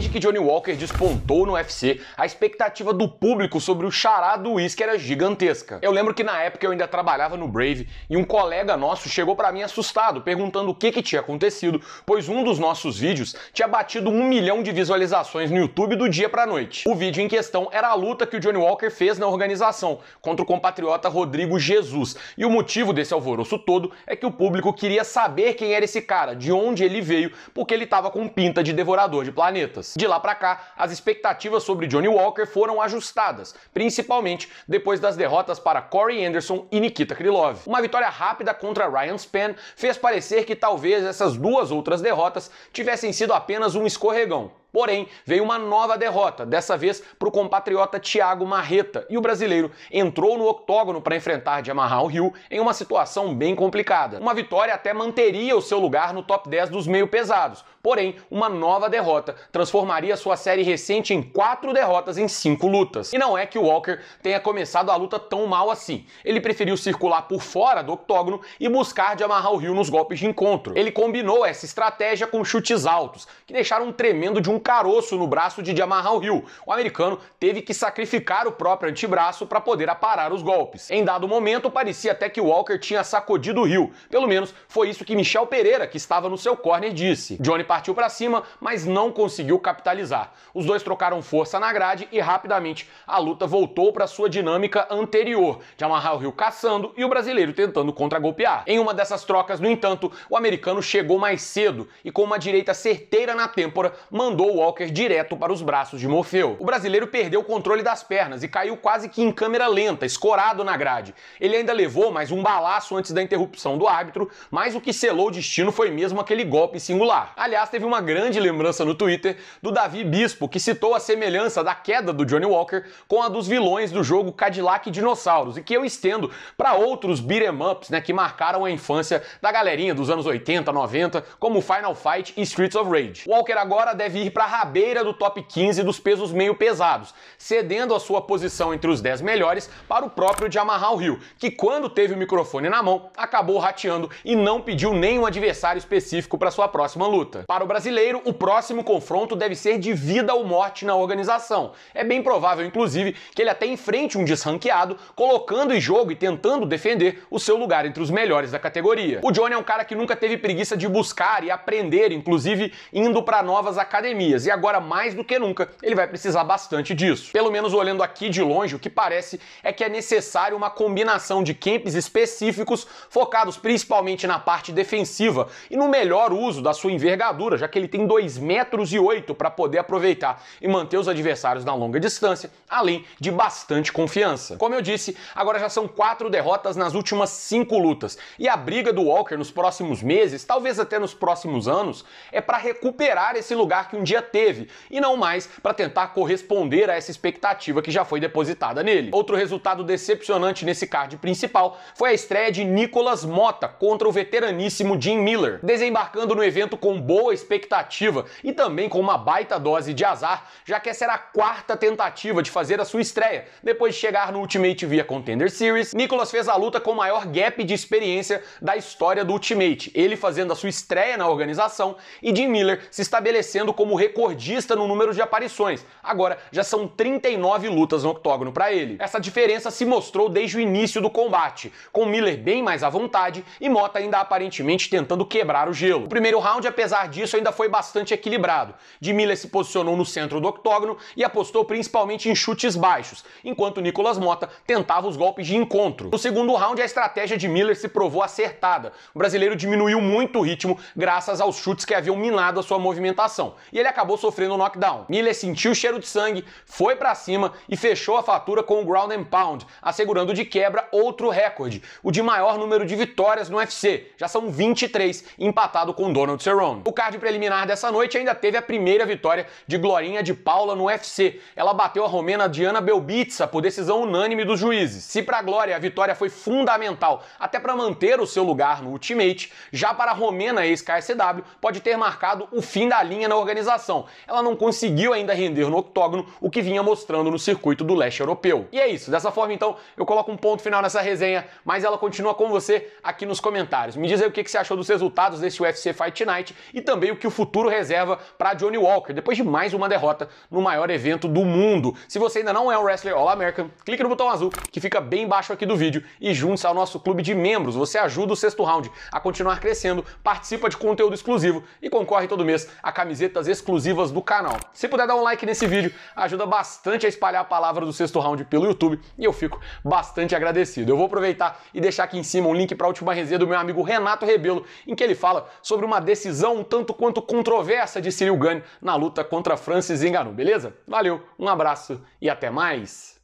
Desde que Johnny Walker despontou no UFC, a expectativa do público sobre o chará do uísque era gigantesca. Eu lembro que na época eu ainda trabalhava no Brave e um colega nosso chegou para mim assustado, perguntando o que, que tinha acontecido, pois um dos nossos vídeos tinha batido um milhão de visualizações no YouTube do dia pra noite. O vídeo em questão era a luta que o Johnny Walker fez na organização contra o compatriota Rodrigo Jesus. E o motivo desse alvoroço todo é que o público queria saber quem era esse cara, de onde ele veio, porque ele estava com pinta de devorador de planetas vendas. De lá para cá, as expectativas sobre Johnny Walker foram ajustadas, principalmente depois das derrotas para Corey Anderson e Nikita Krylov. Uma vitória rápida contra Ryan Spann fez parecer que talvez essas duas outras derrotas tivessem sido apenas um escorregão, Porém, veio uma nova derrota, dessa vez para o compatriota Thiago Marreta, e o brasileiro entrou no octógono para enfrentar de amarrar o Rio em uma situação bem complicada. Uma vitória até manteria o seu lugar no top 10 dos meio pesados, porém, uma nova derrota transformaria sua série recente em quatro derrotas em cinco lutas. E não é que o Walker tenha começado a luta tão mal assim. Ele preferiu circular por fora do octógono e buscar de amarrar o Rio nos golpes de encontro. Ele combinou essa estratégia com chutes altos, que deixaram um tremendo de um caroço no braço de Jamarral Hill. O americano teve que sacrificar o próprio antebraço para poder aparar os golpes. Em dado momento, parecia até que Walker tinha sacudido o Hill. Pelo menos foi isso que Michel Pereira, que estava no seu corner, disse. Johnny partiu para cima, mas não conseguiu capitalizar. Os dois trocaram força na grade e rapidamente a luta voltou para sua dinâmica anterior, de Hill Rio caçando e o brasileiro tentando contra-golpear. Em uma dessas trocas, no entanto, o americano chegou mais cedo e com uma direita certeira na têmpora mandou Walker direto para os braços de Morfeu. O brasileiro perdeu o controle das pernas e caiu quase que em câmera lenta, escorado na grade. Ele ainda levou mais um balaço antes da interrupção do árbitro, mas o que selou o destino foi mesmo aquele golpe singular. Aliás, teve uma grande lembrança no Twitter do Davi Bispo, que citou a semelhança da queda do Johnny Walker com a dos vilões do jogo Cadillac e Dinossauros, e que eu estendo para outros beat'em ups né, que marcaram a infância da galerinha dos anos 80, 90, como Final Fight e Streets of Rage. Walker agora deve ir para para a rabeira do top 15 dos pesos meio pesados, cedendo a sua posição entre os 10 melhores para o próprio Jamarral Hill, que quando teve o microfone na mão, acabou rateando e não pediu nenhum adversário específico para sua próxima luta. Para o brasileiro, o próximo confronto deve ser de vida ou morte na organização. É bem provável, inclusive, que ele até enfrente um desranqueado, colocando em jogo e tentando defender o seu lugar entre os melhores da categoria. O Johnny é um cara que nunca teve preguiça de buscar e aprender, inclusive indo para novas academias e agora mais do que nunca ele vai precisar bastante disso. Pelo menos olhando aqui de longe, o que parece é que é necessário uma combinação de camps específicos focados principalmente na parte defensiva e no melhor uso da sua envergadura, já que ele tem 2 metros e para poder aproveitar e manter os adversários na longa distância, além de bastante confiança. Como eu disse, agora já são quatro derrotas nas últimas cinco lutas e a briga do Walker nos próximos meses, talvez até nos próximos anos, é para recuperar esse lugar que um dia teve, e não mais para tentar corresponder a essa expectativa que já foi depositada nele. Outro resultado decepcionante nesse card principal foi a estreia de Nicolas Mota contra o veteraníssimo Jim Miller, desembarcando no evento com boa expectativa e também com uma baita dose de azar, já que essa era a quarta tentativa de fazer a sua estreia. Depois de chegar no Ultimate via Contender Series, Nicolas fez a luta com o maior gap de experiência da história do Ultimate, ele fazendo a sua estreia na organização e Jim Miller se estabelecendo como recordista no número de aparições. Agora já são 39 lutas no octógono para ele. Essa diferença se mostrou desde o início do combate, com Miller bem mais à vontade e Mota ainda aparentemente tentando quebrar o gelo. O primeiro round, apesar disso, ainda foi bastante equilibrado. De Miller se posicionou no centro do octógono e apostou principalmente em chutes baixos, enquanto Nicolas Mota tentava os golpes de encontro. No segundo round, a estratégia de Miller se provou acertada. O brasileiro diminuiu muito o ritmo graças aos chutes que haviam minado a sua movimentação. E ele acabou sofrendo um knockdown. Miller sentiu o cheiro de sangue, foi para cima e fechou a fatura com o ground and pound, assegurando de quebra outro recorde, o de maior número de vitórias no UFC, já são 23, empatado com Donald Cerrone. O card preliminar dessa noite ainda teve a primeira vitória de Glorinha de Paula no UFC. Ela bateu a romena Diana Belbitsa por decisão unânime dos juízes. Se para Glória a vitória foi fundamental, até para manter o seu lugar no Ultimate, já para a romena ex-KSW pode ter marcado o fim da linha na organização ela não conseguiu ainda render no octógono o que vinha mostrando no circuito do leste europeu. E é isso. Dessa forma, então, eu coloco um ponto final nessa resenha, mas ela continua com você aqui nos comentários. Me diz aí o que você achou dos resultados desse UFC Fight Night e também o que o futuro reserva para Johnny Walker, depois de mais uma derrota no maior evento do mundo. Se você ainda não é um wrestler All-American, clique no botão azul que fica bem embaixo aqui do vídeo e junte-se ao nosso clube de membros. Você ajuda o sexto round a continuar crescendo, participa de conteúdo exclusivo e concorre todo mês a camisetas exclusivas exclusivas do canal. Se puder dar um like nesse vídeo, ajuda bastante a espalhar a palavra do sexto round pelo YouTube e eu fico bastante agradecido. Eu vou aproveitar e deixar aqui em cima um link para a última resenha do meu amigo Renato Rebelo, em que ele fala sobre uma decisão um tanto quanto controversa de Cyril Gane na luta contra Francis Ngannou, beleza? Valeu, um abraço e até mais!